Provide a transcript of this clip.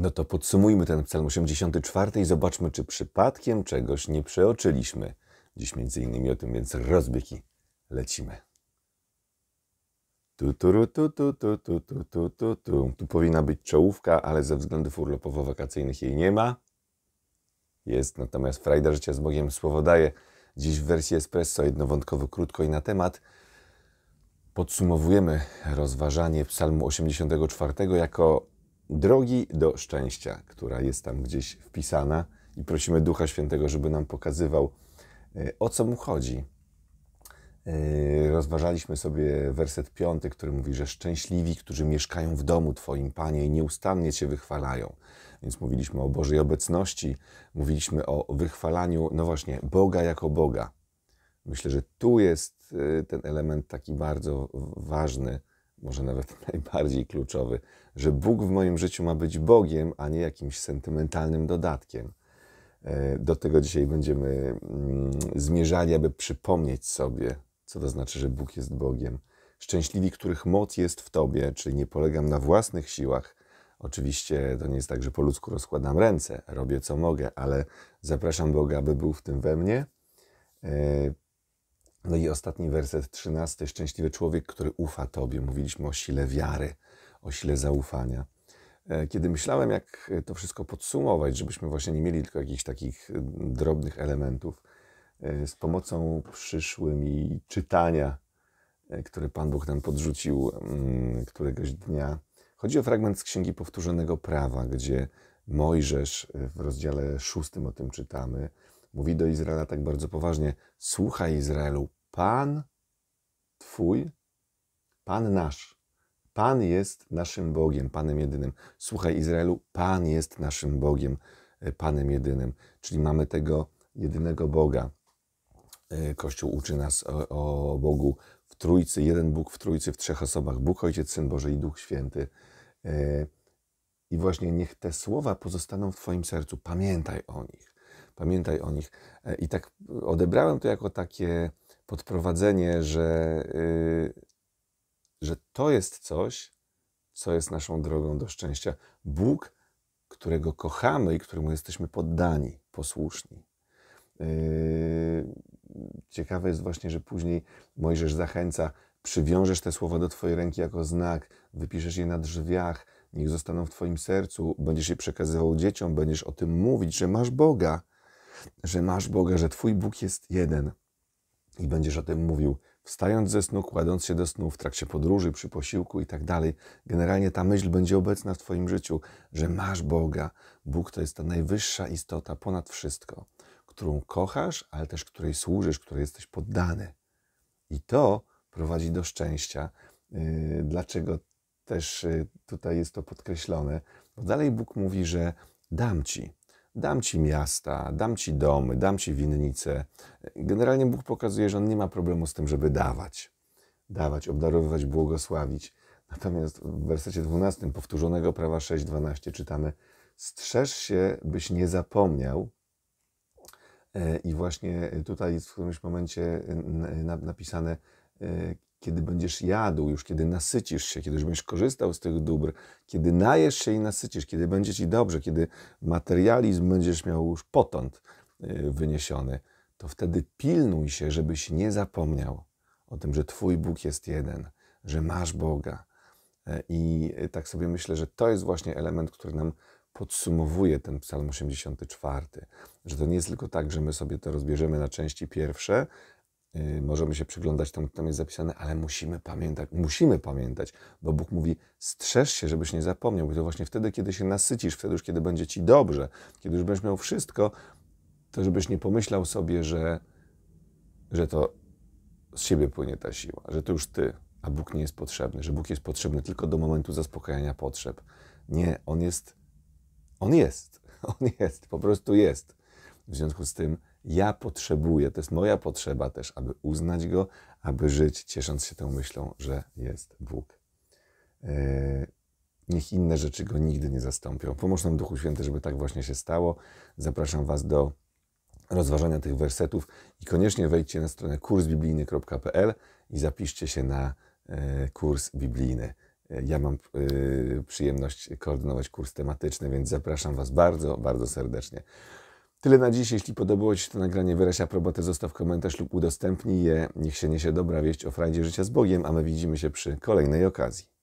No to podsumujmy ten psalm 84 i zobaczmy, czy przypadkiem czegoś nie przeoczyliśmy. Dziś między innymi o tym, więc rozbieki. Lecimy. Tu, tu, tu, tu, tu, tu, tu, tu, tu, tu. Tu powinna być czołówka, ale ze względów urlopowo-wakacyjnych jej nie ma. Jest natomiast frajda życia z Bogiem słowo daje. Dziś w wersji espresso jednowątkowo krótko i na temat. Podsumowujemy rozważanie psalmu 84 jako drogi do szczęścia, która jest tam gdzieś wpisana i prosimy Ducha Świętego, żeby nam pokazywał, e, o co mu chodzi. E, rozważaliśmy sobie werset piąty, który mówi, że szczęśliwi, którzy mieszkają w domu Twoim, Panie, i nieustannie Cię wychwalają. Więc mówiliśmy o Bożej obecności, mówiliśmy o wychwalaniu, no właśnie, Boga jako Boga. Myślę, że tu jest e, ten element taki bardzo ważny, może nawet najbardziej kluczowy, że Bóg w moim życiu ma być Bogiem, a nie jakimś sentymentalnym dodatkiem. E, do tego dzisiaj będziemy mm, zmierzali, aby przypomnieć sobie, co to znaczy, że Bóg jest Bogiem. Szczęśliwi, których moc jest w Tobie, czyli nie polegam na własnych siłach. Oczywiście to nie jest tak, że po ludzku rozkładam ręce, robię co mogę, ale zapraszam Boga, aby był w tym we mnie e, no i ostatni werset, trzynasty. Szczęśliwy człowiek, który ufa Tobie. Mówiliśmy o sile wiary, o sile zaufania. E, kiedy myślałem, jak to wszystko podsumować, żebyśmy właśnie nie mieli tylko jakichś takich y, drobnych elementów, e, z pomocą przyszły mi czytania, e, które Pan Bóg nam podrzucił mm, któregoś dnia. Chodzi o fragment z Księgi Powtórzonego Prawa, gdzie Mojżesz w rozdziale szóstym o tym czytamy mówi do Izraela tak bardzo poważnie: Słuchaj, Izraelu, Pan Twój, Pan nasz. Pan jest naszym Bogiem, Panem jedynym. Słuchaj, Izraelu, Pan jest naszym Bogiem, e, Panem jedynym. Czyli mamy tego jedynego Boga. E, Kościół uczy nas o, o Bogu w Trójcy, jeden Bóg w Trójcy, w trzech osobach: Bóg, Ojciec, Syn Boży i Duch Święty. E, I właśnie niech te słowa pozostaną w Twoim sercu. Pamiętaj o nich pamiętaj o nich. E, I tak odebrałem to jako takie podprowadzenie, że, y, że to jest coś, co jest naszą drogą do szczęścia. Bóg, którego kochamy i któremu jesteśmy poddani, posłuszni. Y, ciekawe jest właśnie, że później Mojżesz zachęca, przywiążesz te słowa do Twojej ręki jako znak, wypiszesz je na drzwiach, niech zostaną w Twoim sercu, będziesz je przekazywał dzieciom, będziesz o tym mówić, że masz Boga że masz Boga, że Twój Bóg jest jeden i będziesz o tym mówił, wstając ze snu, kładąc się do snu, w trakcie podróży, przy posiłku i tak dalej. Generalnie ta myśl będzie obecna w Twoim życiu, że masz Boga. Bóg to jest ta najwyższa istota ponad wszystko, którą kochasz, ale też której służysz, której jesteś poddany. I to prowadzi do szczęścia. Yy, dlaczego też yy, tutaj jest to podkreślone? Bo dalej Bóg mówi, że dam Ci Dam ci miasta, dam ci domy, dam ci winnice. Generalnie Bóg pokazuje, że on nie ma problemu z tym, żeby dawać. Dawać, obdarowywać, błogosławić. Natomiast w wersecie 12 powtórzonego prawa 6:12 czytamy: Strzeż się, byś nie zapomniał. E, I właśnie tutaj jest w którymś momencie napisane: e, kiedy będziesz jadł, już kiedy nasycisz się, kiedy już będziesz korzystał z tych dóbr, kiedy najesz się i nasycisz, kiedy będzie ci dobrze, kiedy materializm będziesz miał już potąd y, wyniesiony, to wtedy pilnuj się, żebyś nie zapomniał o tym, że Twój Bóg jest jeden, że masz Boga. E, I y, tak sobie myślę, że to jest właśnie element, który nam podsumowuje ten Psalm 84, że to nie jest tylko tak, że my sobie to rozbierzemy na części pierwsze, Y, możemy się przyglądać temu, co tam jest zapisane, ale musimy pamiętać, musimy pamiętać, bo Bóg mówi, strzeż się, żebyś nie zapomniał, bo to właśnie wtedy, kiedy się nasycisz, wtedy już, kiedy będzie ci dobrze, kiedy już będziesz miał wszystko, to żebyś nie pomyślał sobie, że, że to z siebie płynie ta siła, że to już ty, a Bóg nie jest potrzebny, że Bóg jest potrzebny tylko do momentu zaspokajania potrzeb. Nie, On jest, On jest, On jest, po prostu jest. W związku z tym ja potrzebuję, to jest moja potrzeba też, aby uznać Go, aby żyć, ciesząc się tą myślą, że jest Bóg. E, niech inne rzeczy Go nigdy nie zastąpią. Pomóż nam Duchu Święty, żeby tak właśnie się stało. Zapraszam Was do rozważania tych wersetów i koniecznie wejdźcie na stronę kursbiblijny.pl i zapiszcie się na e, kurs biblijny. E, ja mam przyjemność koordynować kurs tematyczny, więc zapraszam Was bardzo, bardzo serdecznie. Tyle na dziś. Jeśli podobało Ci się to nagranie, wyraź aprobatę, zostaw komentarz lub udostępnij je. Niech się niesie dobra wieść o frajdzie życia z Bogiem, a my widzimy się przy kolejnej okazji.